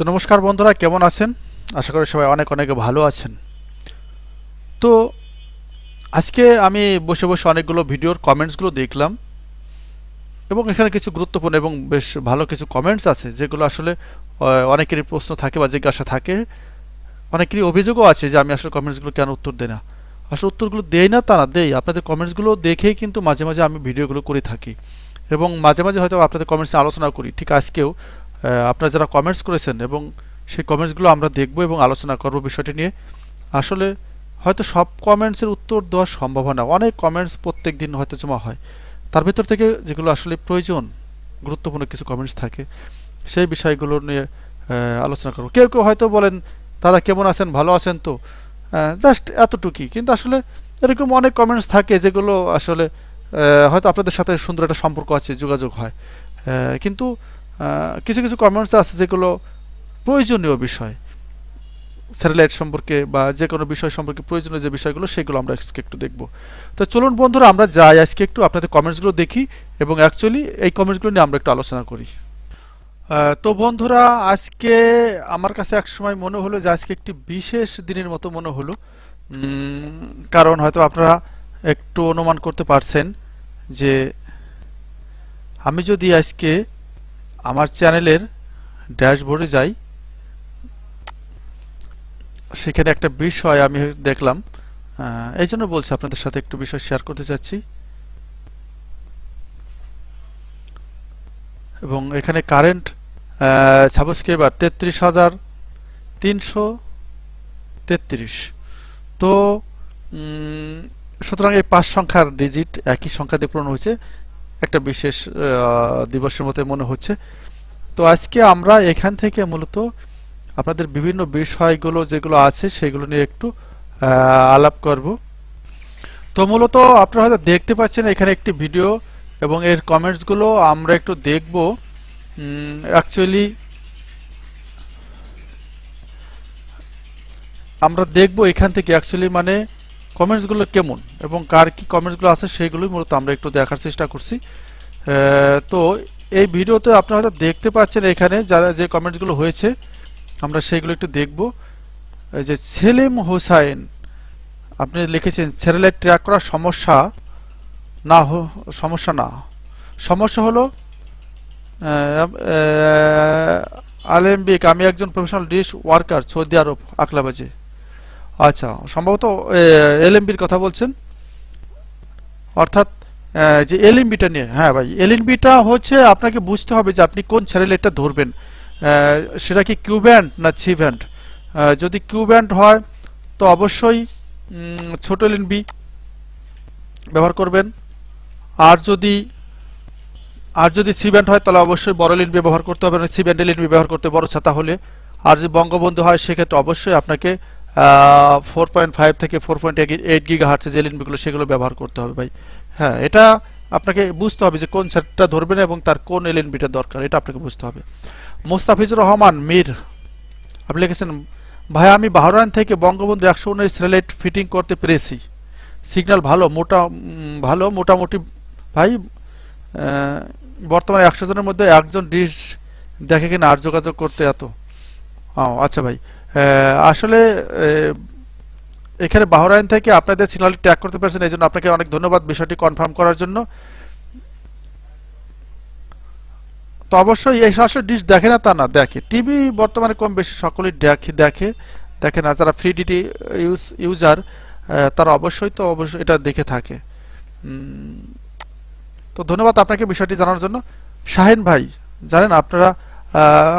তো নমস্কার বন্ধুরা কেমন আছেন আশা করি সবাই অনেক অনেক ভালো আছেন তো আজকে আমি বসে বসে অনেকগুলো ভিডিওর কমেন্টসগুলো দেখলাম এবং এখানে কিছু গুরুত্বপূর্ণ এবং বেশ ভালো কিছু কমেন্টস আছে যেগুলো আসলে অনেকেরই প্রশ্ন থাকে বা জিজ্ঞাসা থাকে অনেকেরই অভিযোগও আছে যে আমি আসলে কমেন্টসগুলো কেন উত্তর দিই না আসলে উত্তরগুলো দেই না তা না দেই আপনাদের কমেন্টসগুলো দেখেই কিন্তু মাঝে মাঝে আমি ভিডিওগুলো করে থাকি এবং মাঝে মাঝে হয়তো আপনাদের কমেন্টস আলোচনা করি ঠিক আজকেও আপনারা যারা কমেন্টস করেছেন এবং সেই কমেন্টসগুলো আমরা দেখব এবং আলোচনা করব বিষয়টি নিয়ে আসলে হয়তো সব কমেন্টসের উত্তর দেওয়া সম্ভব না অনেক কমেন্টস প্রত্যেক দিন হয়তো জমা হয় তার ভিতর থেকে যেগুলো আসলে প্রয়োজন গুরুত্বপূর্ণ কিছু কমেন্টস থাকে সেই বিষয়গুলো নিয়ে আলোচনা করব কেউ কেউ হয়তো বলেন দাদা কেমন আছেন ভালো আছেন তো জাস্ট এতটুকুই কিন্তু আসলে এরকম অনেক কমেন্টস থাকে যেগুলো আসলে হয়তো আপনাদের সাথে সুন্দর একটা সম্পর্ক আছে যোগাযোগ হয় কিন্তু কিছু কিছু কমেন্টস আছে যেগুলো প্রয়োজনীয় বিষয় স্যাটেলাইট সম্পর্কে বা যে কোনো বিষয় সম্পর্কে প্রয়োজনীয় যে বিষয়গুলো সেগুলো আমরা আজকে একটু দেখব তো চলুন বন্ধুরা আমরা যাই আজকে একটু আপনাদের কমেন্টসগুলো দেখি এবং অ্যাকচুয়ালি এই কমেন্টসগুলো নিয়ে আমরা একটু আলোচনা করি তো বন্ধুরা আজকে আমার কাছে এক সময় মনে হলো যে আজকে একটি বিশেষ দিনের মতো মনে হলো কারণ হয়তো আপনারা একটু অনুমান করতে পারছেন যে আমি যদি আজকে আমার চ্যানেলের ড্যাশবোর্ডে যাই সেখানে একটা বিষয় আমি দেখলাম এই জন্য বলছি আপনাদের সাথে একটু বিষয় শেয়ার করতে চাচ্ছি এবং এখানে কারেন্ট সাবস্ক্রাইবার তেত্রিশ হাজার তিনশো তেত্রিশ তো সুতরাং এই পাঁচ সংখ্যার ডিজিট একই সংখ্যা দিয়ে পূরণ হয়েছে একটা বিশেষ দিবসের মতো মনে হচ্ছে তো আজকে আমরা এখান থেকে মূলত আপনাদের বিভিন্ন বিষয়গুলো যেগুলো আছে সেগুলো নিয়ে একটু আলাপ করব তো মূলত আপনারা হয়তো দেখতে পাচ্ছেন এখানে একটি ভিডিও এবং এর কমেন্টসগুলো আমরা একটু দেখব অ্যাকচুয়ালি আমরা দেখব এখান থেকে অ্যাকচুয়ালি মানে কমেন্টসগুলো কেমন এবং কার কি কমেন্টসগুলো আছে সেইগুলোই মূলত আমরা একটু দেখার চেষ্টা করছি তো এই ভিডিওতে আপনারা হয়তো দেখতে পাচ্ছেন এখানে যারা যে কমেন্টসগুলো হয়েছে আমরা সেইগুলো একটু দেখব এই যে সেলিম হোসাইন আপনি লিখেছেন স্যাটেলাইট ট্র্যাক করার সমস্যা না সমস্যা না সমস্যা হলো আলএমবিক আমি একজন professional dish worker Saudi Arab আকলাবাজে আচ্ছা সম্ভবত এলএমবির কথা বলছেন অর্থাৎ যে এলএমবিটা নিয়ে হ্যাঁ ভাই এলএমবিটা হচ্ছে আপনাকে বুঝতে হবে যে আপনি কোন লেটটা ধরবেন সেটা কি কিউ ব্যান্ড না ছি ব্যান্ড যদি কিউ ব্যান্ড হয় তো অবশ্যই ছোট এলএনবি ব্যবহার করবেন আর যদি আর যদি সি ব্যান্ড হয় তাহলে অবশ্যই বড় এলএনবি ব্যবহার করতে হবে সি ব্যান্ড এলএনবি ব্যবহার করতে বড় ছাতা হলে আর যদি বঙ্গবন্ধু হয় সেক্ষেত্রে অবশ্যই আপনাকে ফোর পয়েন্ট ফাইভ থেকে ফোর পয়েন্ট এইট গিগা হার্টসে যে লিনবিগুলো সেগুলো ব্যবহার করতে হবে ভাই হ্যাঁ এটা আপনাকে বুঝতে হবে যে কোন সেটটা ধরবেন এবং তার কোন এলএনবিটা দরকার এটা আপনাকে বুঝতে হবে মোস্তাফিজুর রহমান মীর আপনি লিখেছেন ভাই আমি বাহরাইন থেকে বঙ্গবন্ধু একশো উনিশ স্যাটেলাইট ফিটিং করতে পেরেছি সিগন্যাল ভালো মোটা ভালো মোটামুটি ভাই বর্তমানে একশো জনের মধ্যে একজন ডিশ দেখে কিনা আর যোগাযোগ করতে এত আচ্ছা ভাই আসলে এখানে বাহরাইন থেকে আপনাদের সিগনালটি ট্র্যাক করতে পারছেন এই জন্য আপনাকে অনেক ধন্যবাদ বিষয়টি কনফার্ম করার জন্য তো অবশ্যই এই সরাসরি ডিশ দেখে না তা না দেখে টিভি বর্তমানে কম বেশি সকলেই দেখে দেখে দেখে না যারা ফ্রি ডিটি ইউজ ইউজার তারা অবশ্যই তো অবশ্যই এটা দেখে থাকে তো ধন্যবাদ আপনাকে বিষয়টি জানার জন্য শাহিন ভাই জানেন আপনারা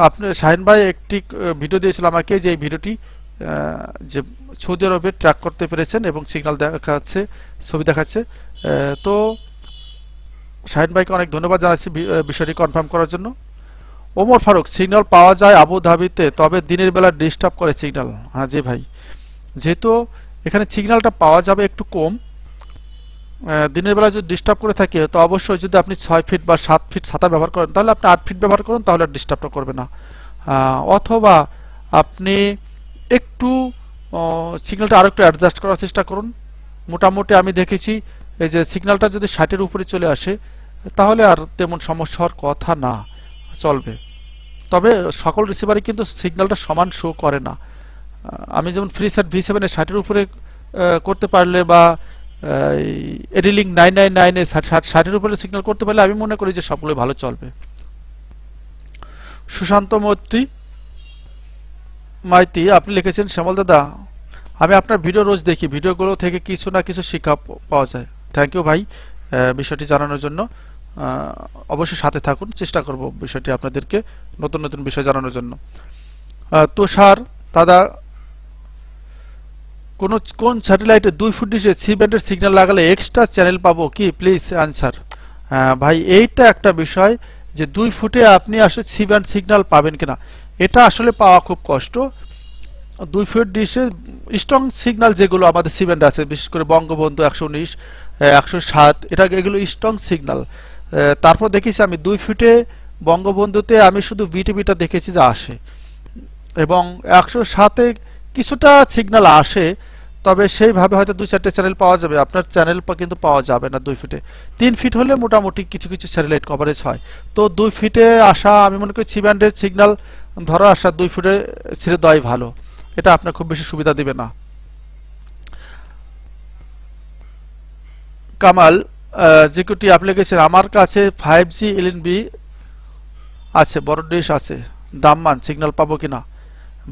আপনার শাহিন ভাই একটি ভিডিও দিয়েছিল আমাকে যে এই ভিডিওটি যে সৌদি আরবে ট্র্যাক করতে পেরেছেন এবং সিগনাল দেখাচ্ছে ছবি দেখাচ্ছে তো শাহিন ভাইকে অনেক ধন্যবাদ জানাচ্ছি বিষয়টি কনফার্ম করার জন্য ওমর ফারুক সিগনাল পাওয়া যায় আবু ধাবিতে তবে দিনের বেলা ডিস্টার্ব করে সিগনাল হ্যাঁ জি ভাই যেহেতু এখানে সিগনালটা পাওয়া যাবে একটু কম দিনের বেলা যদি ডিস্টার্ব করে থাকে তো অবশ্যই যদি আপনি ছয় ফিট বা সাত ফিট ছাতা ব্যবহার করেন তাহলে আপনি আট ফিট ব্যবহার করুন তাহলে আর ডিস্টার্বটা করবে না অথবা আপনি একটু সিগন্যালটা আরও একটু অ্যাডজাস্ট করার চেষ্টা করুন মোটামুটি আমি দেখেছি এই যে সিগন্যালটা যদি ষাটের উপরে চলে আসে তাহলে আর তেমন সমস্যার কথা না চলবে তবে সকল রিসিভারে কিন্তু সিগন্যালটা সমান শো করে না আমি যেমন ফ্রি সেট ভি সেভেনে ষাটের উপরে করতে পারলে বা এডিলিং নাইন নাইন নাইনে ষাট ষাটের উপরে সিগন্যাল করতে পারলে আমি মনে করি যে সবগুলোই ভালো চলবে সুশান্ত মৈত্রী মাইতি আপনি লিখেছেন শ্যামল দাদা আমি আপনার ভিডিও রোজ দেখি ভিডিওগুলো থেকে কিছু না কিছু শিক্ষা পাওয়া যায় থ্যাংক ইউ ভাই বিষয়টি জানানোর জন্য অবশ্যই সাথে থাকুন চেষ্টা করব বিষয়টি আপনাদেরকে নতুন নতুন বিষয় জানানোর জন্য তুষার দাদা কোন কোন স্যাটেলাইটে দুই ফুট ডিশে সি ব্যান্ডের সিগন্যাল লাগালে এক্সট্রা চ্যানেল পাবো কি প্লিজ অ্যান্সার হ্যাঁ, ভাই এইটা একটা বিষয় যে দুই ফুটে আপনি আসলে সি ব্যান্ড সিগন্যাল পাবেন কিনা এটা আসলে পাওয়া খুব কষ্ট দুই ফুট ডিশে স্ট্রং সিগন্যাল যেগুলো আমাদের সি ব্যান্ড আছে বিশেষ করে বঙ্গবন্ধু একশো উনিশ একশো সাত এটা এগুলো স্ট্রং সিগন্যাল তারপর দেখেছি আমি দুই ফুটে বঙ্গবন্ধুতে আমি শুধু বিটিভিটা দেখেছি যে আসে এবং একশো সাতে কিছুটা সিগন্যাল আসে তবে সেইভাবে হয়তো দুই চারটে চ্যানেল পাওয়া যাবে আপনার চ্যানেল কিন্তু পাওয়া যাবে না দুই ফিটে তিন ফিট হলে মোটামুটি কিছু কিছু স্যাটেলাইট কভারেজ হয় তো দুই ফিটে আসা আমি মনে করি সি ব্যান্ডের সিগন্যাল ধরা আসা দুই ফিটে ছেড়ে দেওয়াই ভালো এটা আপনার খুব বেশি সুবিধা দেবে না কামাল জিকুটি অ্যাপ্লিকেশন আমার কাছে ফাইভ জি এলএনবি আছে বড় ডিশ আছে দাম মান সিগন্যাল পাবো কিনা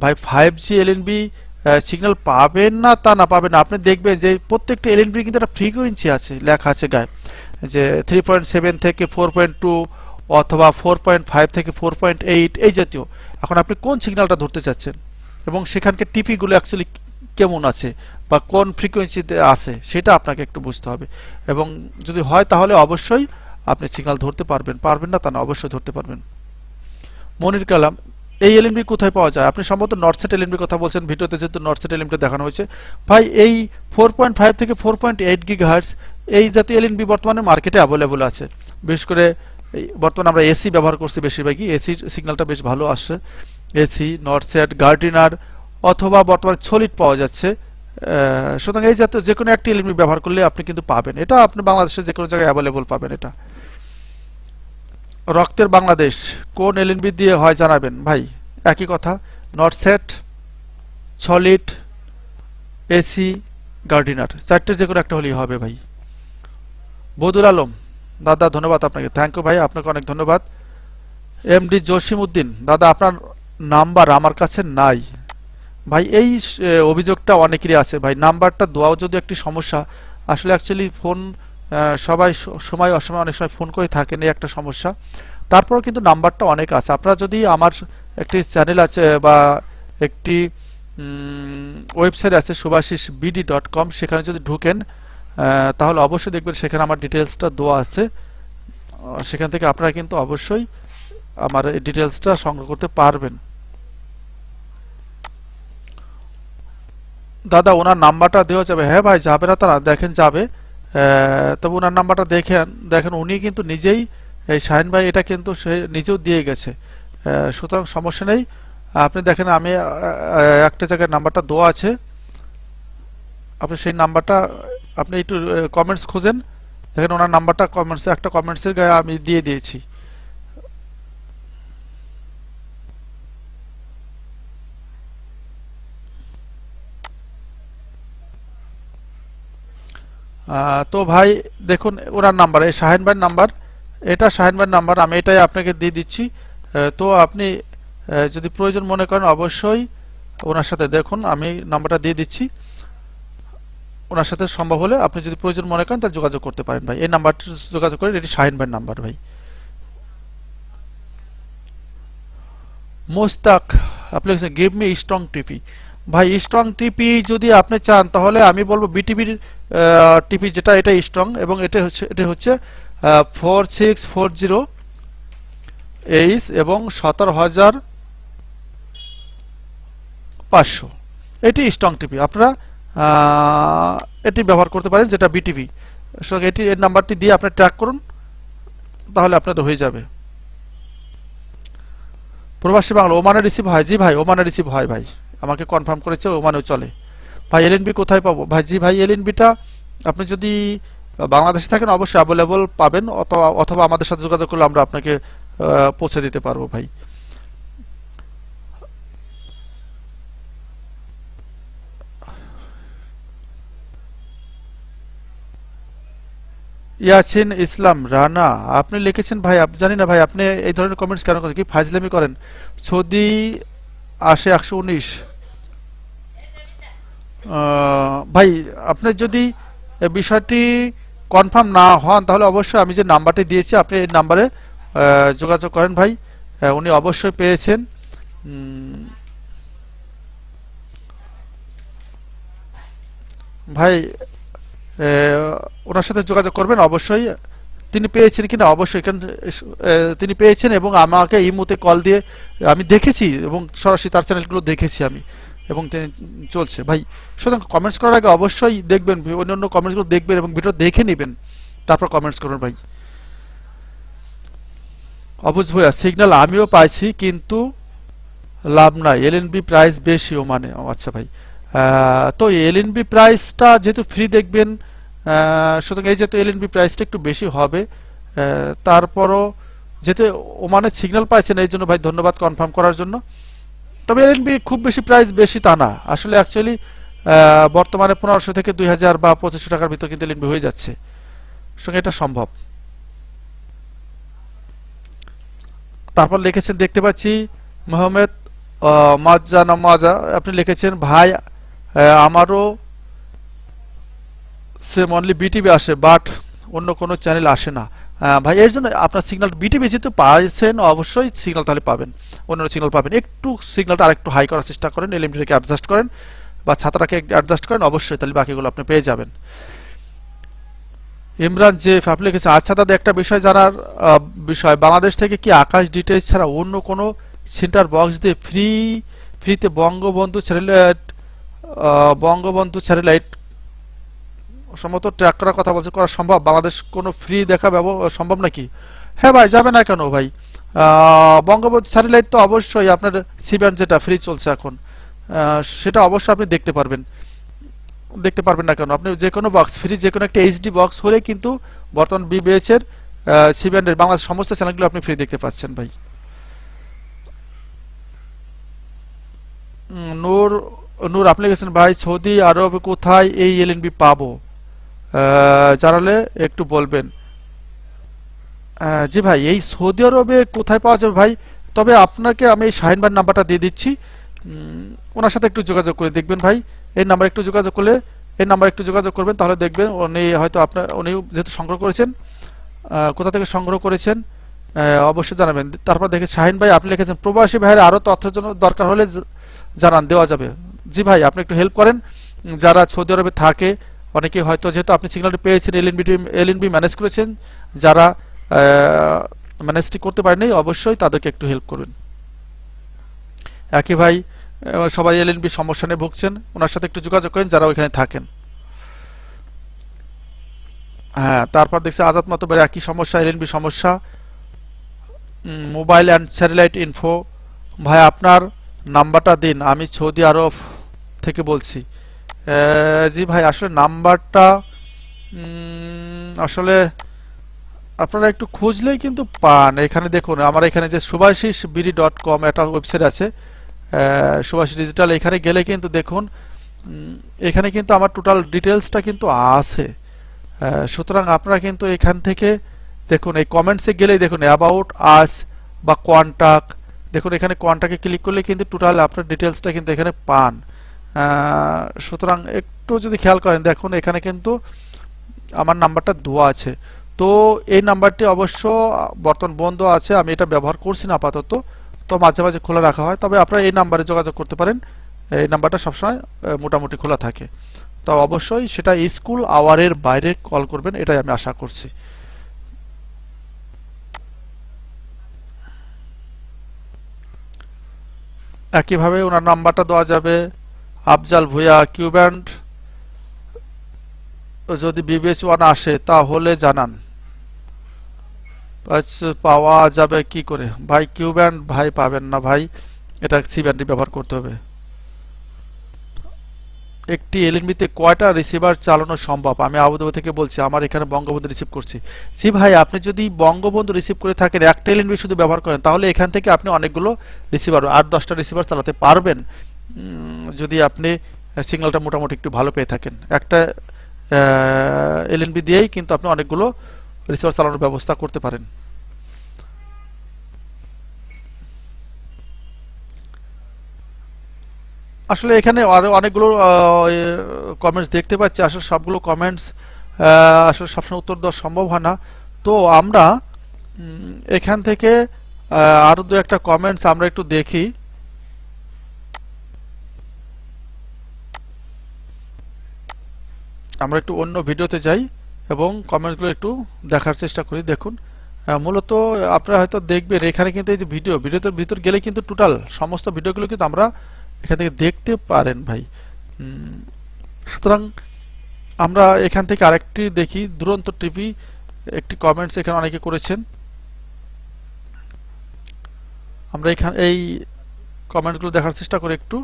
ভাই ফাইভ জি এলএনবি সিগন্যাল পাবেন না তা না পাবেন না আপনি দেখবেন যে প্রত্যেকটা এলএনবি কিন্তু একটা ফ্রিকোয়েন্সি আছে লেখা আছে গায়ে যে থ্রি পয়েন্ট সেভেন থেকে ফোর পয়েন্ট টু অথবা ফোর পয়েন্ট ফাইভ থেকে ফোর পয়েন্ট এইট এই জাতীয় এখন আপনি কোন সিগন্যালটা ধরতে চাচ্ছেন এবং সেখানকে টিপিগুলো অ্যাকচুয়ালি কেমন আছে বা কোন ফ্রিকোয়েন্সিতে আছে সেটা আপনাকে একটু বুঝতে হবে এবং যদি হয় তাহলে অবশ্যই আপনি সিগনাল ধরতে পারবেন পারবেন না তা না অবশ্যই ধরতে পারবেন মনির কালাম এই এলএমবি কোথায় পাওয়া যায় আপনি সম্ভবত নর্থসেট এলএমবি কথা বলছেন ভিডিওতে যেহেতু নর্থসেট এলএমডি দেখানো হয়েছে ভাই এই ফোর পয়েন্ট ফাইভ থেকে four point eight gigahertz এই জাতীয় এলএমবি বর্তমানে মার্কেটে অ্যাভেলেবল আছে বিশেষ করে বর্তমানে আমরা এসি ব্যবহার করছি বেশিরভাগই এসির সিগন্যালটা বেশ ভালো আসছে এসি নর্থসেট গার্ডিনার অথবা বর্তমানে ছলিট পাওয়া যাচ্ছে সুতরাং এই জাতীয় যে কোনো একটি এলএমবি ব্যবহার করলে আপনি কিন্তু পাবেন এটা আপনি বাংলাদেশে যে কোনো জায়গায় অ্যাভেলেবল পাবেন এটা রক্তের বাংলাদেশ কোন এলএনবি দিয়ে হয় জানাবেন ভাই একই কথা নটসেট সলিড এসি গার্ডিনার চারটে যে কোনো একটা হলেই হবে ভাই বদুল আলম দাদা ধন্যবাদ আপনাকে থ্যাংক ইউ ভাই আপনাকে অনেক ধন্যবাদ এমডি জসিম উদ্দিন দাদা আপনার নাম্বার আমার কাছে নাই ভাই এই অভিযোগটা অনেকেরই আছে ভাই নাম্বারটা দেওয়াও যদি একটি সমস্যা আসলে অ্যাকচুয়ালি ফোন সবাই সময় অসময় অনেক সময় ফোন করে থাকেন এই একটা সমস্যা তারপর কিন্তু নাম্বারটা অনেক আছে আপনারা যদি আমার একটি চ্যানেল আছে বা একটি ওয়েবসাইট আছে সুভাষিস বিডি ডট কম সেখানে যদি ঢুকেন তাহলে অবশ্যই দেখবেন সেখানে আমার ডিটেলসটা দেওয়া আছে সেখান থেকে আপনারা কিন্তু অবশ্যই আমার এই ডিটেলসটা সংগ্রহ করতে পারবেন দাদা ওনার নাম্বারটা দেওয়া যাবে হ্যাঁ ভাই যাবে না তারা দেখেন যাবে তবে ওনার নাম্বারটা দেখেন দেখেন উনি কিন্তু নিজেই এই শাহিন ভাই এটা কিন্তু সে নিজেও দিয়ে গেছে সুতরাং সমস্যা নেই আপনি দেখেন আমি একটা জায়গায় নাম্বারটা দেওয়া আছে আপনি সেই নাম্বারটা আপনি একটু কমেন্টস খোঁজেন দেখেন ওনার নাম্বারটা কমেন্টস একটা কমেন্টসের গায়ে আমি দিয়ে দিয়েছি তো ভাই দেখুন ওনার নাম্বার এই শাহিন ভাইয়ের নাম্বার এটা শাহিন ভাইয়ের নাম্বার আমি এটাই আপনাকে দিয়ে দিচ্ছি তো আপনি যদি প্রয়োজন মনে করেন অবশ্যই ওনার সাথে দেখুন আমি নাম্বারটা দিয়ে দিচ্ছি ওনার সাথে সম্ভব হলে আপনি যদি প্রয়োজন মনে করেন তার যোগাযোগ করতে পারেন ভাই এই নাম্বারটি যোগাযোগ করেন এটি শাহিন ভাইয়ের নাম্বার ভাই মোস্তাক আপনি গিভ মি স্ট্রং টিপি ভাই স্ট্রং টিপি যদি আপনি চান তাহলে আমি বলবো বিটিভির টিপি যেটা এটা স্ট্রং এবং এটা হচ্ছে এটা হচ্ছে four six four zero H এবং সতেরো হাজার পাঁচশো এটি স্ট্রং টিপি আপনারা এটি ব্যবহার করতে পারেন যেটা বিটিভি সঙ্গে এটি এর নাম্বারটি দিয়ে আপনি ট্র্যাক করুন তাহলে আপনাদের হয়ে যাবে প্রবাসী বাংলা ওমানে রিসিভ হয় জি ভাই ওমানে রিসিভ হয় ভাই আমাকে কনফার্ম করেছে ওমানেও চলে ভাই এল কোথায় পাবো ভাই জি ভাই এল আপনি যদি বাংলাদেশে থাকেন অবশ্যই অ্যাভেলেবল পাবেন অথবা অথবা আমাদের সাথে যোগাযোগ করলে আমরা আপনাকে পৌঁছে দিতে পারবো ভাই ইয়াসিন ইসলাম রানা আপনি লিখেছেন ভাই জানি না ভাই আপনি এই ধরনের কমেন্টস কেন করেন কি ফাজলামি করেন সৌদি আসে একশো উনিশ ভাই আপনি যদি বিষয়টি কনফার্ম না হন তাহলে অবশ্যই আমি যে নাম্বারটি দিয়েছি আপনি এই নাম্বারে যোগাযোগ করেন ভাই উনি অবশ্যই পেয়েছেন ভাই ওনার সাথে যোগাযোগ করবেন অবশ্যই তিনি পেয়েছেন কিনা অবশ্যই তিনি পেয়েছেন এবং আমাকে এই মুহূর্তে কল দিয়ে আমি দেখেছি এবং সরাসরি তার চ্যানেলগুলো দেখেছি আমি এবং তিনি চলছে ভাই সুতরাং কমেন্টস করার আগে অবশ্যই দেখবেন অন্য অন্য কমেন্টসগুলো দেখবেন এবং ভিডিও দেখে নেবেন তারপর কমেন্টস করবেন ভাই অবুজ ভাইয়া সিগন্যাল আমিও পাইছি কিন্তু লাভ নাই এল এলএনবি প্রাইস বেশি ও মানে আচ্ছা ভাই তো এল বি প্রাইসটা যেহেতু ফ্রি দেখবেন সুতরাং এই যেহেতু এলএনবি প্রাইসটা একটু বেশি হবে তারপরও যেহেতু ওমানের সিগন্যাল পাইছেন এই জন্য ভাই ধন্যবাদ কনফার্ম করার জন্য তবে এলএনবি খুব বেশি প্রাইস বেশি তা না আসলে অ্যাকচুয়ালি বর্তমানে পনেরোশো থেকে দুই হাজার বা পঁচিশশো টাকার ভিতর কিন্তু বি হয়ে যাচ্ছে সঙ্গে এটা সম্ভব তারপর লিখেছেন দেখতে পাচ্ছি মোহাম্মদ মাজা না মাজা আপনি লিখেছেন ভাই আমারও সেম অনলি বিটিভি আসে বাট অন্য কোনো চ্যানেল আসে না ভাই এর জন্য আপনার সিগনাল বিটিভি যেহেতু পাইছেন অবশ্যই সিগনাল তাহলে পাবেন অন্য সিগনাল পাবেন একটু সিগনালটা আরেকটু হাই করার চেষ্টা করেন এলিমিটারকে অ্যাডজাস্ট করেন বা ছাতাটাকে অ্যাডজাস্ট করেন অবশ্যই তাহলে বাকিগুলো আপনি পেয়ে যাবেন ইমরান যে ফ্যাপ আচ্ছা দাদা একটা বিষয় জানার বিষয় বাংলাদেশ থেকে কি আকাশ ডিটেলস ছাড়া অন্য কোনো সেন্টার বক্স দিয়ে ফ্রি ফ্রিতে বঙ্গবন্ধু স্যাটেলাইট বঙ্গবন্ধু স্যাটেলাইট সম্ভবত ট্র্যাক করার কথা বলছে করা সম্ভব বাংলাদেশ কোনো ফ্রি দেখা সম্ভব নাকি হ্যাঁ ভাই যাবে না কেন ভাই বঙ্গবন্ধু স্যাটেলাইট তো অবশ্যই আপনার সিব্যান্ড যেটা ফ্রি চলছে এখন সেটা অবশ্যই আপনি দেখতে পারবেন দেখতে পারবেন না কেন আপনি যে কোনো বক্স ফ্রি যে কোনো একটা এইচডি বক্স হলে কিন্তু বর্তমান বিবিএসের সিব্যান্ডের বাংলাদেশ সমস্ত চ্যানেলগুলো আপনি ফ্রি দেখতে পাচ্ছেন ভাই নূর নূর আপনি গেছেন ভাই সৌদি আরব কোথায় এই এলএনবি পাবো জানালে একটু বলবেন জি ভাই এই সৌদি আরবে কোথায় পাওয়া যাবে ভাই তবে আপনাকে আমি এই শাহিনবার নাম্বারটা দিয়ে দিচ্ছি ওনার সাথে একটু যোগাযোগ করে দেখবেন ভাই এই নাম্বার একটু যোগাযোগ করলে এই নাম্বার একটু যোগাযোগ করবেন তাহলে দেখবেন উনি হয়তো আপনার উনি যেহেতু সংগ্রহ করেছেন কোথা থেকে সংগ্রহ করেছেন অবশ্যই জানাবেন তারপর দেখে শাহিন ভাই আপনি লিখেছেন প্রবাসী ভাইয়ের আরও তথ্যের জন্য দরকার হলে জানান দেওয়া যাবে জি ভাই আপনি একটু হেল্প করেন যারা সৌদি আরবে থাকে অনেকে হয়তো যেহেতু আপনি সিগন্যালটি পেয়েছেন এলএনবিটি এলএনবি ম্যানেজ করেছেন যারা ম্যানেজটি করতে পারেনি অবশ্যই তাদেরকে একটু হেল্প করবেন একই ভাই সবাই এলএনবি সমস্যা নিয়ে ভুগছেন ওনার সাথে একটু যোগাযোগ করেন যারা ওইখানে থাকেন হ্যাঁ তারপর দেখছি আজাদ মতবের একই সমস্যা এলএনবি সমস্যা মোবাইল অ্যান্ড স্যাটেলাইট ইনফো ভাই আপনার নাম্বারটা দিন আমি সৌদি আরব থেকে বলছি জি ভাই আসলে নাম্বারটা আসলে আপনারা একটু খুঁজলেই কিন্তু পান এখানে দেখুন আমার এখানে যে সুভাষিস বিডি ডট কম একটা ওয়েবসাইট আছে সুভাষ ডিজিটাল এখানে গেলে কিন্তু দেখুন এখানে কিন্তু আমার টোটাল ডিটেলসটা কিন্তু আছে সুতরাং আপনারা কিন্তু এখান থেকে দেখুন এই কমেন্টসে গেলেই দেখুন অ্যাবাউট আস বা কন্ট্যাক্ট দেখুন এখানে কন্ট্যাক্টে ক্লিক করলে কিন্তু টোটাল আপনার ডিটেলসটা কিন্তু এখানে পান সুতরাং একটু যদি খেয়াল করেন দেখুন এখানে কিন্তু আমার নাম্বারটা দেওয়া আছে তো এই নাম্বারটি অবশ্য বর্তমান বন্ধ আছে আমি এটা ব্যবহার করছি না আপাতত তো মাঝে মাঝে খোলা রাখা হয় তবে আপনারা এই নাম্বারে যোগাযোগ করতে পারেন এই নাম্বারটা সবসময় মোটামুটি খোলা থাকে তো অবশ্যই সেটা স্কুল আওয়ারের বাইরে কল করবেন এটাই আমি আশা করছি একইভাবে ওনার নাম্বারটা দেওয়া যাবে আফজাল ভুয়া কিউব্যান্ড যদি বিবিএস ওয়ান আসে তাহলে জানান পাওয়া যাবে কি করে ভাই কিউব্যান্ড ভাই পাবেন না ভাই এটা সি ব্যান্ডটি ব্যবহার করতে হবে একটি এলএমবিতে কয়টা রিসিভার চালানো সম্ভব আমি আবুধাবি থেকে বলছি আমার এখানে বঙ্গবন্ধু রিসিভ করছি জি ভাই আপনি যদি বঙ্গবন্ধু রিসিভ করে থাকেন একটা এলএমবি শুধু ব্যবহার করেন তাহলে এখান থেকে আপনি অনেকগুলো রিসিভার আট দশটা রিসিভার চালাতে পারবেন যদি আপনি সিগনালটা মোটামুটি একটু ভালো পেয়ে থাকেন একটা এলএনবি দিয়েই কিন্তু আপনি অনেকগুলো রিসার্চ চালানোর ব্যবস্থা করতে পারেন আসলে এখানে আরও অনেকগুলো কমেন্টস দেখতে পাচ্ছি আসলে সবগুলো কমেন্টস আসলে সবসময় উত্তর দেওয়া সম্ভব হয় না তো আমরা এখান থেকে আরও দু একটা কমেন্টস আমরা একটু দেখি আমরা একটু অন্য ভিডিওতে যাই এবং কমেন্টগুলো একটু দেখার চেষ্টা করি দেখুন মূলত আপনারা হয়তো দেখবেন এখানে কিন্তু এই যে ভিডিও ভিডিওতে ভিতর গেলে কিন্তু টোটাল সমস্ত ভিডিওগুলো কিন্তু আমরা এখান থেকে দেখতে পারেন ভাই সুতরাং আমরা এখান থেকে আরেকটি দেখি দুরন্ত টিভি একটি কমেন্টস এখানে অনেকে করেছেন আমরা এখান এই কমেন্টগুলো দেখার চেষ্টা করি একটু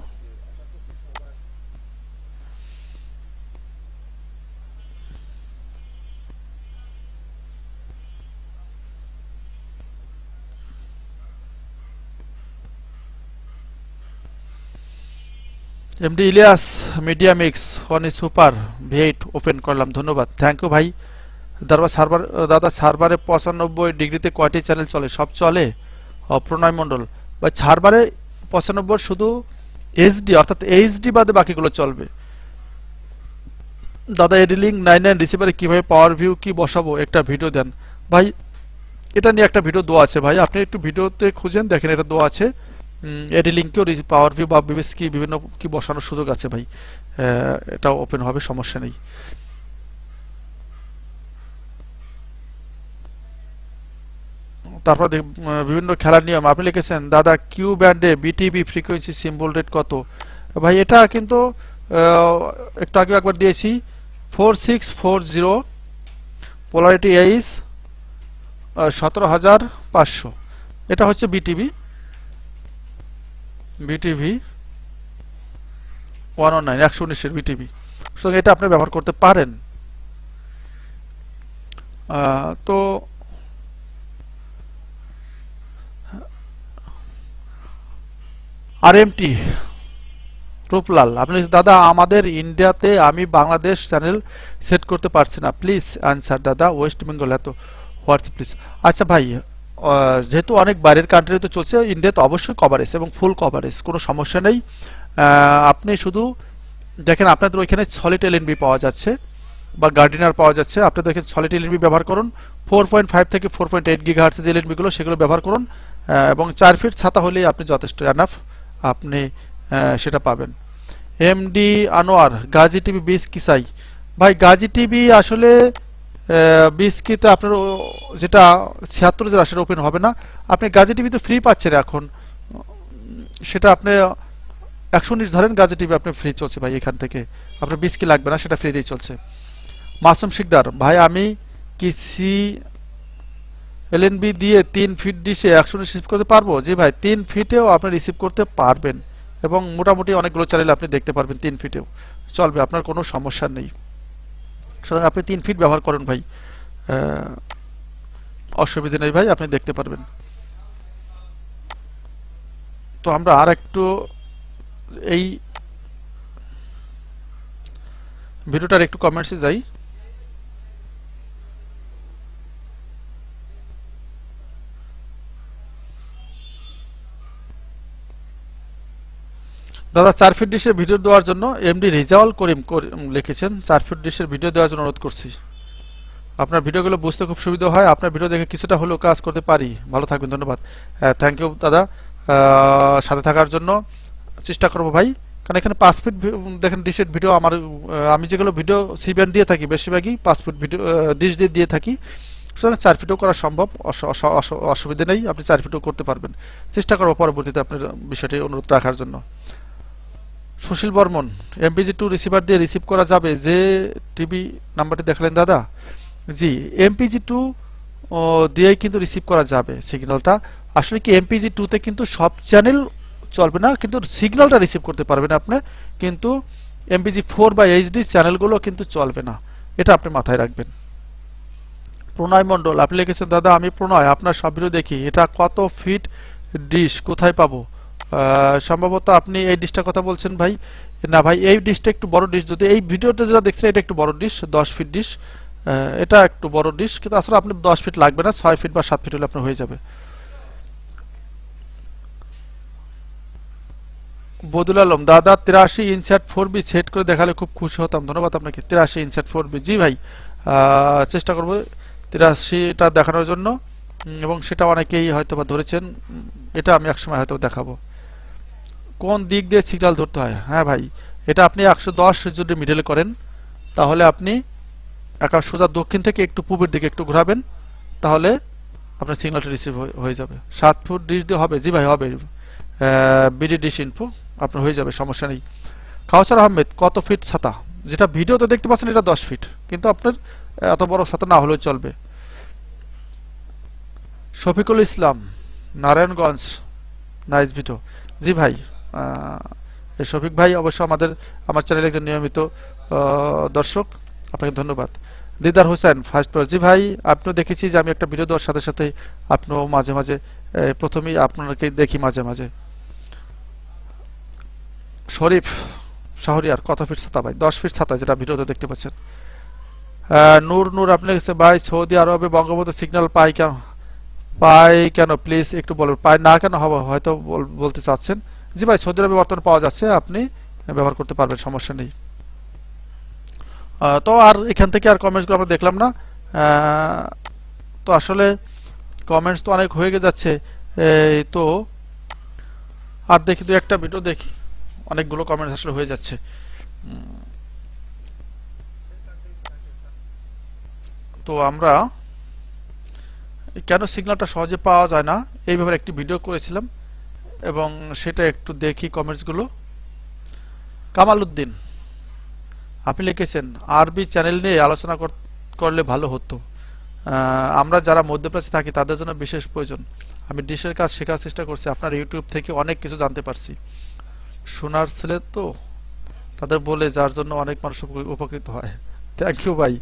MD Ilias media mix one is super vet open করলাম ধন্যবাদ থ্যাংক ইউ ভাই দাদা সার্ভার দাদা সার্ভারে পঁচানব্বই ডিগ্রিতে কয়টি চ্যানেল চলে সব চলে প্রণয় মণ্ডল বা সার্ভারে পঁচানব্বই শুধু এইচডি অর্থাৎ এইচডি বাদে বাকিগুলো চলবে দাদা এডিলিং নাইন নাইন রিসিভারে কীভাবে পাওয়ার ভিউ কি বসাবো একটা ভিডিও দেন ভাই এটা নিয়ে একটা ভিডিও দেওয়া আছে ভাই আপনি একটু ভিডিওতে খুঁজেন দেখেন এটা দোয়া আছে এডি লিঙ্কেও পাওয়ার ভিউ বা বিবেস কি বিভিন্ন কি বসানোর সুযোগ আছে ভাই এটা ওপেন হবে সমস্যা নেই তারপর বিভিন্ন খেলার নিয়ম আপনি লিখেছেন দাদা কিউ ব্যান্ডে বিটিভি ফ্রিকোয়েন্সি সিম্বল রেট কত ভাই এটা কিন্তু একটু আগে একবার দিয়েছি four six four zero polarity H সতেরো হাজার পাঁচশো এটা হচ্ছে BTV BTV one one nine একশো উনিশের বিটিভি সুতরাং এটা আপনি ব্যবহার করতে পারেন তো আর এমটি রূপলাল আপনি দাদা আমাদের ইন্ডিয়াতে আমি বাংলাদেশ চ্যানেল সেট করতে পারছি না প্লিজ আনসার দাদা ওয়েস্ট বেঙ্গল এত হোয়াটসঅ্যাপ প্লিজ আচ্ছা ভাই যেহেতু অনেক বাইরের কান্ট্রিতে চলছে তো অবশ্যই কভারেজ এবং ফুল কভারেজ কোনো সমস্যা নেই আপনি শুধু দেখেন আপনাদের ওইখানে সলিড এলএনবি পাওয়া যাচ্ছে বা গার্ডিনার পাওয়া যাচ্ছে আপনাদের এখানে সলিড এলএনবি ব্যবহার করুন ফোর পয়েন্ট ফাইভ থেকে ফোর পয়েন্ট এইট গিগা হার্টসের যে এলএনবিগুলো সেগুলো ব্যবহার করুন এবং চার ফিট ছাতা হলেই আপনি যথেষ্ট অ্যানাফ আপনি সেটা পাবেন এমডি আনোয়ার গাজী টিভি বিস কিসাই ভাই গাজী টিভি আসলে বিসকিতে আপনার যেটা ছিয়াত্তর হাজার আসে ওপেন হবে না আপনি গাজে টিভি তো ফ্রি পাচ্ছেন এখন সেটা আপনি একশো উনিশ ধরেন গাজে টিভি আপনি ফ্রি চলছে ভাই এখান থেকে আপনার কি লাগবে না সেটা ফ্রি দিয়ে চলছে মাসুম শিকদার ভাই আমি কি সি এলএনবি দিয়ে তিন ফিট ডিশে একশো রিসিভ করতে পারবো জি ভাই তিন ফিটেও আপনি রিসিভ করতে পারবেন এবং মোটামুটি অনেকগুলো চ্যানেল আপনি দেখতে পারবেন তিন ফিটেও চলবে আপনার কোনো সমস্যা নেই সুতরাং আপনি তিন ফিট ব্যবহার করুন ভাই অসুবিধে নেই ভাই আপনি দেখতে পারবেন তো আমরা আর একটু এই ভিডিওটার একটু কমেন্টসে যাই দাদা চার ফিট ডিশের ভিডিও দেওয়ার জন্য এমডি রেজাউল করিম লিখেছেন চার ফিট ডিশের ভিডিও দেওয়ার জন্য অনুরোধ করছি আপনার ভিডিওগুলো বুঝতে খুব সুবিধা হয় আপনার ভিডিও দেখে কিছুটা হলেও কাজ করতে পারি ভালো থাকবেন ধন্যবাদ থ্যাংক ইউ দাদা সাথে থাকার জন্য চেষ্টা করবো ভাই কারণ এখানে পাঁচ ফিট দেখেন ডিশের ভিডিও আমার আমি যেগুলো ভিডিও সিবিএন দিয়ে থাকি বেশিরভাগই পাঁচ ফিট ভিডিও ডিশ দিয়ে দিয়ে থাকি সুতরাং চার ফিটও করা সম্ভব অসুবিধে নেই আপনি চার ফিটও করতে পারবেন চেষ্টা করবো পরবর্তীতে আপনার বিষয়টি অনুরোধ রাখার জন্য Sushil Barman MPEG two receiver দিয়ে রিসিভ করা যাবে যে টিভি নাম্বারটি দেখালেন দাদা জি এমপিজি টু দিয়েই কিন্তু রিসিভ করা যাবে সিগন্যালটা আসলে কি এমপিজি টুতে কিন্তু সব চ্যানেল চলবে না কিন্তু সিগন্যালটা রিসিভ করতে পারবেন আপনি কিন্তু এমপিজি ফোর বা এইচডি চ্যানেলগুলো কিন্তু চলবে না এটা আপনি মাথায় রাখবেন প্রণয় মণ্ডল আপনি লিখেছেন দাদা আমি প্রণয় আপনার সব ভিডিও দেখি এটা কত ফিট ডিশ কোথায় পাবো সম্ভবত আপনি এই ডিশটার কথা বলছেন ভাই না ভাই এই ডিশটা একটু বড় ডিশ যদি এই ভিডিওতে যারা দেখছেন এটা একটু বড় ডিশ দশ ফিট ডিশ এটা একটু বড় ডিশ কিন্তু আসলে আপনার দশ ফিট লাগবে না ছয় ফিট বা সাত ফিট হলে আপনার হয়ে যাবে বদুল আলম দাদা তিরাশি ইনসার্ট ফোর বি সেট করে দেখালে খুব খুশি হতাম ধন্যবাদ আপনাকে তিরাশি ইনসার্ট ফোর বি জি ভাই চেষ্টা করবো তিরাশিটা দেখানোর জন্য এবং সেটা অনেকেই হয়তো বা ধরেছেন এটা আমি একসময় হয়তো দেখাবো কোন দিক দিয়ে সিগনাল ধরতে হয় হ্যাঁ ভাই এটা আপনি একশো দশ যদি মিডলে করেন তাহলে আপনি একা সোজা দক্ষিণ থেকে একটু পূবের দিকে একটু ঘোরাবেন তাহলে আপনার সিগনালটা রিসিভ হয়ে যাবে সাত ফুট ডিশ দিয়ে হবে জি ভাই হবে বিডি ডিশ ইনফো আপনার হয়ে যাবে সমস্যা নেই খাওয়াসার আহমেদ কত ফিট ছাতা যেটা ভিডিওতে দেখতে পাচ্ছেন এটা দশ ফিট কিন্তু আপনার এত বড় ছাতা না হলেও চলবে শফিকুল ইসলাম নারায়ণগঞ্জ নাইস ভিডিও জি ভাই শফিক ভাই অবশ্য আমাদের আমার চ্যানেলে একজন নিয়মিত দর্শক আপনাকে ধন্যবাদ দিদার হোসেন ফার্স্ট জি ভাই আপনিও দেখেছি যে আমি একটা ভিডিও দেওয়ার সাথে সাথে আপনিও মাঝে মাঝে প্রথমেই আপনাকে দেখি মাঝে মাঝে শরীফ শাহরিয়ার কত ফিট ছাতা ভাই দশ ফিট ছাতা যেটা ভিডিওতে দেখতে পাচ্ছেন নূর নূর আপনি লিখেছে ভাই সৌদি আরবে বঙ্গবন্ধু সিগন্যাল পায় কেন পায় কেন প্লিজ একটু বলবেন পায় না কেন হবে হয়তো বলতে চাচ্ছেন জি ভাই সৌদি আরবে বর্তমানে পাওয়া যাচ্ছে আপনি ব্যবহার করতে পারবেন সমস্যা নেই তো আর এখান থেকে আর কমেন্টসগুলো আমরা দেখলাম না তো আসলে কমেন্টস তো অনেক হয়ে যাচ্ছে তো আর দেখি দু একটা ভিডিও দেখি অনেকগুলো কমেন্টস আসলে হয়ে যাচ্ছে তো আমরা কেন সিগন্যালটা সহজে পাওয়া যায় না এইভাবে একটি ভিডিও করেছিলাম এবং সেটা একটু দেখি কমেন্টসগুলো কামাল উদ্দিন আপনি লিখেছেন আরবি চ্যানেল নিয়ে আলোচনা করলে ভালো হতো আমরা যারা মধ্যপ্রাচ্যে থাকি তাদের জন্য বিশেষ প্রয়োজন আমি ডিশের কাজ শেখার চেষ্টা করছি আপনার ইউটিউব থেকে অনেক কিছু জানতে পারছি সোনার ছেলে তো তাদের বলে যার জন্য অনেক মানুষ উপকৃত হয় থ্যাংক ইউ ভাই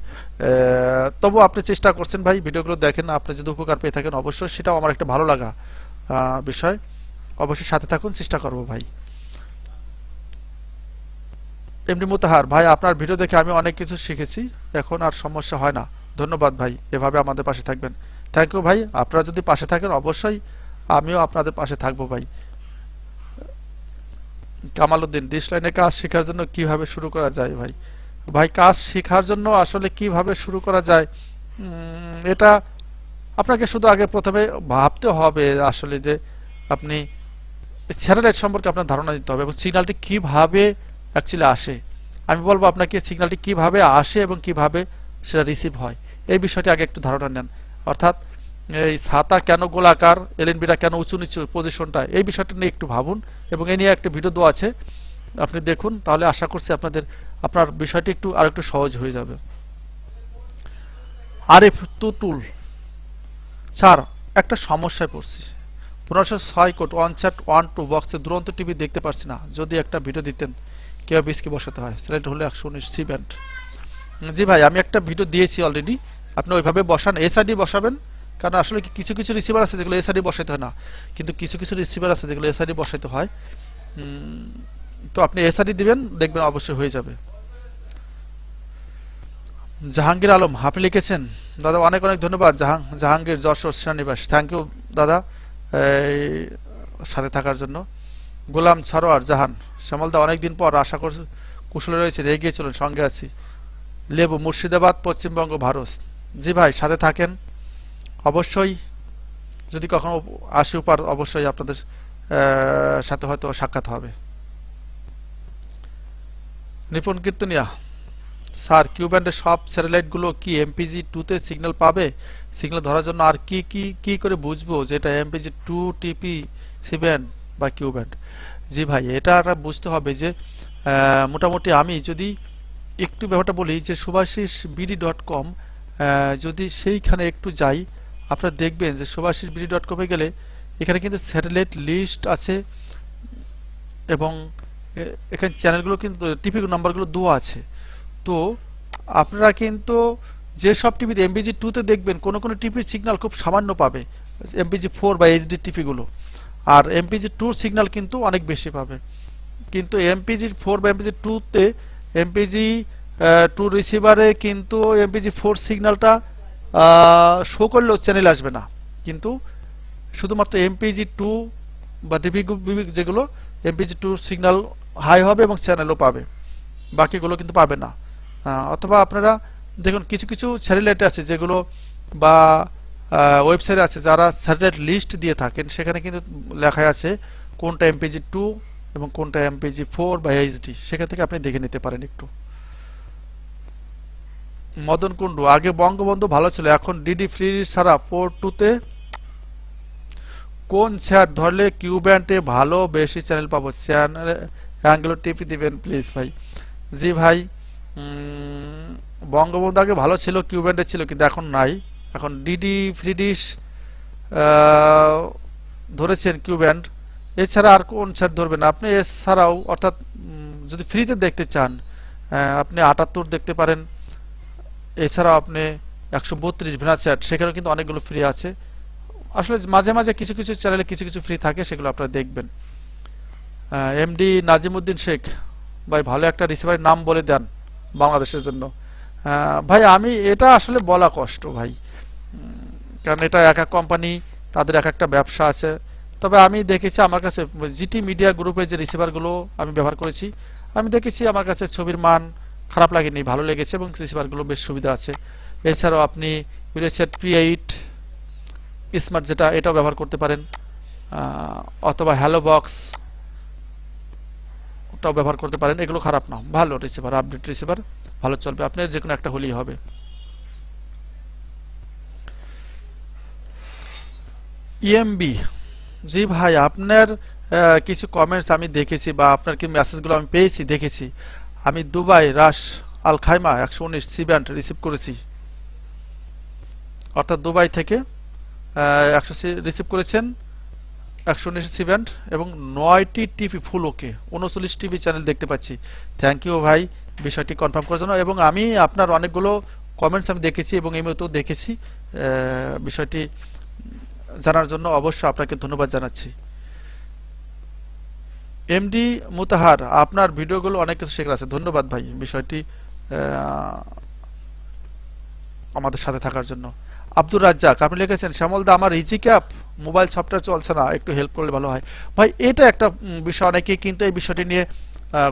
তবু আপনি চেষ্টা করছেন ভাই ভিডিওগুলো দেখেন আপনি যদি উপকার পেয়ে থাকেন অবশ্যই সেটাও আমার একটা ভালো লাগা বিষয় অবশ্যই সাথে থাকুন চেষ্টা করব ভাই এমনি মোতাহার ভাই আপনার ভিডিও দেখে আমি অনেক কিছু শিখেছি এখন আর সমস্যা হয় না ধন্যবাদ ভাই এভাবে আমাদের পাশে থাকবেন থ্যাংক ইউ ভাই আপনারা যদি পাশে থাকেন অবশ্যই আমিও আপনাদের পাশে থাকবো ভাই কামাল উদ্দিন ডিশ লাইনে কাজ শেখার জন্য কিভাবে শুরু করা যায় ভাই ভাই কাজ শেখার জন্য আসলে কিভাবে শুরু করা যায় এটা আপনাকে শুধু আগে প্রথমে ভাবতে হবে আসলে যে আপনি স্যাটেলাইট সম্পর্কে আপনার ধারণা দিতে হবে এবং সিগনালটি কীভাবে অ্যাকচুয়ালি আসে আমি বলবো আপনাকে সিগনালটি কিভাবে আসে এবং কিভাবে সেটা রিসিভ হয় এই বিষয়টি আগে একটু ধারণা নেন অর্থাৎ এই ছাতা কেন গোলাকার এলএনবিটা কেন উঁচু নিচু পজিশনটা এই বিষয়টা নিয়ে একটু ভাবুন এবং এ নিয়ে একটা ভিডিও দেওয়া আছে আপনি দেখুন তাহলে আশা করছি আপনাদের আপনার বিষয়টি একটু আর একটু সহজ হয়ে যাবে আরেফ তুতুল টু টুল স্যার একটা সমস্যায় পড়ছি পনেরোশো ছয় কোট ওয়ান চ্যাট ওয়ান টু বক্সে দুরন্ত টিভি দেখতে পারছি না যদি একটা ভিডিও দিতেন কেউ বিসকে বসাতে হয় সিলেক্ট হলো একশো উনিশ সি ব্যান্ড জি ভাই আমি একটা ভিডিও দিয়েছি অলরেডি আপনি ওইভাবে বসান এসআইডি বসাবেন কারণ আসলে কিছু কিছু রিসিভার আছে যেগুলো এসআইডি বসাইতে হয় না কিন্তু কিছু কিছু রিসিভার আছে যেগুলো এসআইডি বসাইতে হয় তো আপনি এসআইডি দিবেন দেখবেন অবশ্যই হয়ে যাবে জাহাঙ্গীর আলম আপনি লিখেছেন দাদা অনেক অনেক ধন্যবাদ জাহাঙ্গীর যশোর শ্রীনিবাস থ্যাংক ইউ দাদা সাথে থাকার জন্য গোলাম সারোয়ার জাহান শ্যামলদা অনেকদিন পর আশা করছে কুশলে রয়েছে এগিয়ে চলুন সঙ্গে আছি লেবু মুর্শিদাবাদ পশ্চিমবঙ্গ ভারত জি ভাই সাথে থাকেন অবশ্যই যদি কখনো আসি উপার অবশ্যই আপনাদের সাথে হয়তো সাক্ষাৎ হবে নিপুণ কীর্তনিয়া স্যার কিউ ব্যান্ডের সব স্যাটেলাইটগুলো কি এমপিজি টুতে সিগন্যাল পাবে সিগন্যাল ধরার জন্য আর কি কি কি করে বুঝবো যে এটা MPEG two TP C band বা কিউ ব্যান্ড জি ভাই এটা বুঝতে হবে যে মোটামুটি আমি যদি একটু ব্যাপারটা বলি যে সুভাষিস বিডি ডট কম যদি সেইখানে একটু যাই আপনারা দেখবেন যে সুভাষিস বিডি ডট কমে গেলে এখানে কিন্তু স্যাটেলাইট লিস্ট আছে এবং এখানে চ্যানেলগুলো কিন্তু টিপি নাম্বারগুলো দেওয়া আছে তো আপনারা কিন্তু যেসব টিভিতে এমবিজি টুতে দেখবেন কোনো কোনো টিভির সিগনাল খুব সামান্য পাবে এমপিজি ফোর বা এইচডি টিভিগুলো আর এমপিজি টুর সিগনাল কিন্তু অনেক বেশি পাবে কিন্তু এমপিজি ফোর বা এমপিজি টুতে এমপিজি টু রিসিভারে কিন্তু এমপিজি ফোর সিগন্যালটা শো করলেও চ্যানেল আসবে না কিন্তু শুধুমাত্র এমপিজি টু বা ডিভি যেগুলো এমপিজি টুর সিগনাল হাই হবে এবং চ্যানেলও পাবে বাকিগুলো কিন্তু পাবে না অথবা আপনারা দেখুন কিছু কিছু স্যাটেলাইট আছে যেগুলো বা ওয়েবসাইট আছে যারা স্যাটেলাইট লিস্ট দিয়ে থাকেন সেখানে কিন্তু লেখা আছে কোনটা এমপিজি টু এবং কোনটা এমপিজি ফোর বা এইচডি সেখান থেকে আপনি দেখে নিতে পারেন একটু মদন কুণ্ডু আগে বঙ্গবন্ধু ভালো ছিল এখন ডিডি ফ্রি ছাড়া ফোর টুতে কোন স্যার ধরলে কিউ ব্যান্ডে ভালো বেশি চ্যানেল পাবো চ্যানেল অ্যাঙ্গেল টিপি দিবেন প্লিজ ভাই জি ভাই বঙ্গবন্ধু আগে ভালো ছিল কিউব্যান্ডে ছিল কিন্তু এখন নাই এখন ডিডি ফ্রিডিস ধরেছেন কিউব্যান্ড এছাড়া আর কোন স্যার ধরবেন আপনি এছাড়াও অর্থাৎ যদি ফ্রিতে দেখতে চান আপনি আটাত্তর দেখতে পারেন এছাড়াও আপনি একশো বত্রিশ স্যাট সেখানেও কিন্তু অনেকগুলো ফ্রি আছে আসলে মাঝে মাঝে কিছু কিছু চ্যানেলে কিছু কিছু ফ্রি থাকে সেগুলো আপনারা দেখবেন এমডি নাজিমুদ্দিন শেখ ভাই ভালো একটা রিসিভারের নাম বলে দেন বাংলাদেশের জন্য ভাই আমি এটা আসলে বলা কষ্ট ভাই কারণ এটা এক এক কোম্পানি তাদের এক একটা ব্যবসা আছে তবে আমি দেখেছি আমার কাছে জিটি মিডিয়া গ্রুপের যে রিসিভারগুলো আমি ব্যবহার করেছি আমি দেখেছি আমার কাছে ছবির মান খারাপ লাগেনি ভালো লেগেছে এবং রিসিভারগুলো বেশ সুবিধা আছে এছাড়াও আপনি রয়েছে পি এইট স্মার্ট যেটা এটাও ব্যবহার করতে পারেন অথবা হ্যালো বক্স রিসিভারটাও ব্যবহার করতে পারেন এগুলো খারাপ না ভালো রিসিভার আপডেট রিসিভার ভালো চলবে আপনার যে কোনো একটা হলেই হবে ইএমবি e জি ভাই আপনার কিছু কমেন্টস আমি দেখেছি বা আপনার কি মেসেজগুলো আমি পেয়েছি দেখেছি আমি দুবাই রাশ আল খাইমা একশো উনিশ সি ব্যান্ড রিসিভ করেছি অর্থাৎ দুবাই থেকে একশো রিসিভ করেছেন একশো উনিশ ইভেন্ট এবং নয়টি টিভি ফুল ওকে উনচল্লিশ টিভি চ্যানেল দেখতে পাচ্ছি থ্যাংক ইউ ভাই বিষয়টি কনফার্ম করার জন্য এবং আমি আপনার অনেকগুলো কমেন্টস আমি দেখেছি এবং এই মতো দেখেছি বিষয়টি জানার জন্য অবশ্যই আপনাকে ধন্যবাদ জানাচ্ছি এমডি মুতাহার আপনার ভিডিওগুলো অনেক কিছু শেখার আছে ধন্যবাদ ভাই বিষয়টি আমাদের সাথে থাকার জন্য আব্দুর রাজ্জাক আপনি লিখেছেন শ্যামল দা আমার ইজি ক্যাপ মোবাইল সফটওয়্যার চলছে না একটু হেল্প করলে ভালো হয় ভাই এটা একটা বিষয় অনেকেই কিন্তু এই বিষয়টি নিয়ে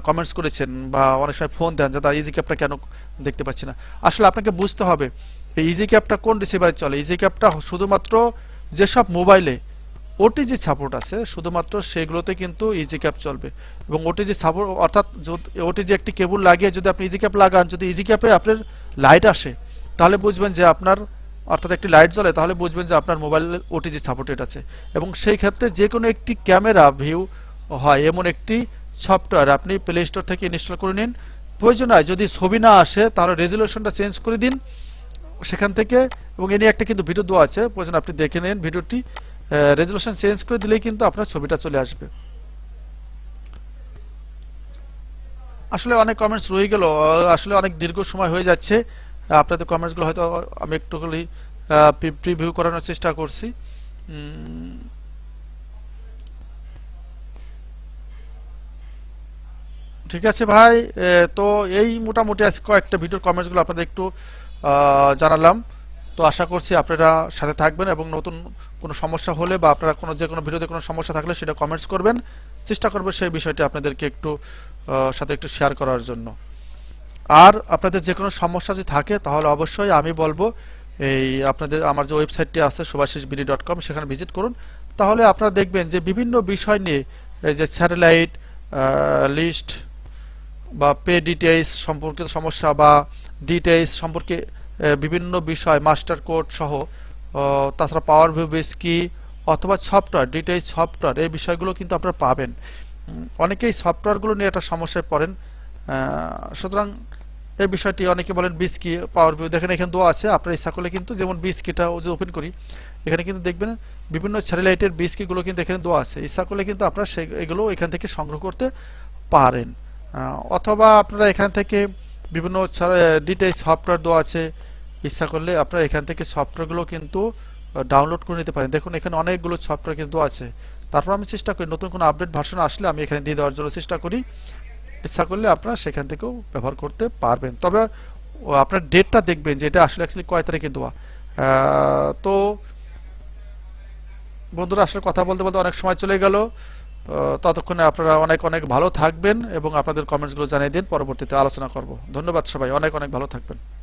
কমেন্টস করেছেন বা অনেক সময় ফোন দেন যে ইজি ক্যাপটা কেন দেখতে পাচ্ছি না আসলে আপনাকে বুঝতে হবে এই ইজি ক্যাপটা কোন রিসিভারে চলে ইজি ক্যাপটা শুধুমাত্র যেসব মোবাইলে ওটিজি সাপোর্ট আছে শুধুমাত্র সেগুলোতে কিন্তু ইজি ক্যাপ চলবে এবং ওটিজি সাপোর্ট অর্থাৎ ওটিজি একটি কেবল লাগিয়ে যদি আপনি ইজি ক্যাপ লাগান যদি ইজি ক্যাপে আপনার লাইট আসে তাহলে বুঝবেন যে আপনার অর্থাৎ একটি লাইট জ্বলে তাহলে বুঝবেন যে আপনার মোবাইল ওটিজি সাপোর্টেড আছে এবং সেই ক্ষেত্রে যে কোনো একটি ক্যামেরা ভিউ হয় এমন একটি সফটওয়্যার আপনি প্লে স্টোর থেকে ইনস্টল করে নিন প্রয়োজন হয় যদি ছবি না আসে তাহলে রেজুলেশনটা চেঞ্জ করে দিন সেখান থেকে এবং এ নিয়ে একটা কিন্তু ভিডিও দেওয়া আছে প্রয়োজন আপনি দেখে নিন ভিডিওটি রেজুলেশন চেঞ্জ করে দিলেই কিন্তু আপনার ছবিটা চলে আসবে আসলে অনেক কমেন্টস রয়ে গেল আসলে অনেক দীর্ঘ সময় হয়ে যাচ্ছে আপনাদের কমেন্টসগুলো হয়তো আমি একটুখানি প্রিভিউ করানোর চেষ্টা করছি ঠিক আছে ভাই তো এই মোটামুটি আজ কয়েকটা ভিডিওর কমেন্টসগুলো আপনাদের একটু জানালাম তো আশা করছি আপনারা সাথে থাকবেন এবং নতুন কোনো সমস্যা হলে বা আপনারা কোনো যে কোনো ভিডিওতে কোনো সমস্যা থাকলে সেটা কমেন্টস করবেন চেষ্টা করবো সেই বিষয়টি আপনাদেরকে একটু সাথে একটু শেয়ার করার জন্য আর আপনাদের যে কোনো সমস্যা যদি থাকে তাহলে অবশ্যই আমি বলবো এই আপনাদের আমার যে ওয়েবসাইটটি আছে সুভাষিস বিডি ডট কম সেখানে ভিজিট করুন তাহলে আপনারা দেখবেন যে বিভিন্ন বিষয় নিয়ে এই যে স্যাটেলাইট লিস্ট বা পে ডিটেইলস সম্পর্কিত সমস্যা বা ডিটেইলস সম্পর্কে বিভিন্ন বিষয় মাস্টার কোড সহ তাছাড়া পাওয়ার বেস কি অথবা সফটওয়্যার ডিটেইলস সফটওয়্যার এই বিষয়গুলো কিন্তু আপনারা পাবেন অনেকেই সফটওয়্যারগুলো নিয়ে একটা সমস্যায় পড়েন সুতরাং এই বিষয়টি অনেকে বলেন বিস্কি পাওয়ার ভিউ দেখেন এখানে দোয়া আছে আপনার ইচ্ছা করলে কিন্তু যেমন বিস্কিটা যে ওপেন করি এখানে কিন্তু দেখবেন বিভিন্ন স্যাটেলাইটের বিস্কিগুলো কিন্তু এখানে দোয়া আছে ইচ্ছা করলে কিন্তু আপনারা সে এগুলো এখান থেকে সংগ্রহ করতে পারেন অথবা আপনারা এখান থেকে বিভিন্ন ডিটেইল সফটওয়্যার দেওয়া আছে ইচ্ছা করলে আপনারা এখান থেকে সফটওয়্যারগুলো কিন্তু ডাউনলোড করে নিতে পারেন দেখুন এখানে অনেকগুলো সফটওয়্যার কিন্তু আছে তারপর আমি চেষ্টা করি নতুন কোনো আপডেট ভার্সন আসলে আমি এখানে দিয়ে দেওয়ার জন্য চেষ্টা করি ইচ্ছা করলে আপনারা সেখান থেকেও ব্যবহার করতে পারবেন তবে আপনার ডেটটা দেখবেন যে এটা আসলে অ্যাকচুয়ালি কয় তারিখে দেওয়া তো বন্ধুরা আসলে কথা বলতে বলতে অনেক সময় চলে গেল ততক্ষণে আপনারা অনেক অনেক ভালো থাকবেন এবং আপনাদের কমেন্টসগুলো জানিয়ে দিন পরবর্তীতে আলোচনা করব ধন্যবাদ সবাই অনেক অনেক ভালো থাকবেন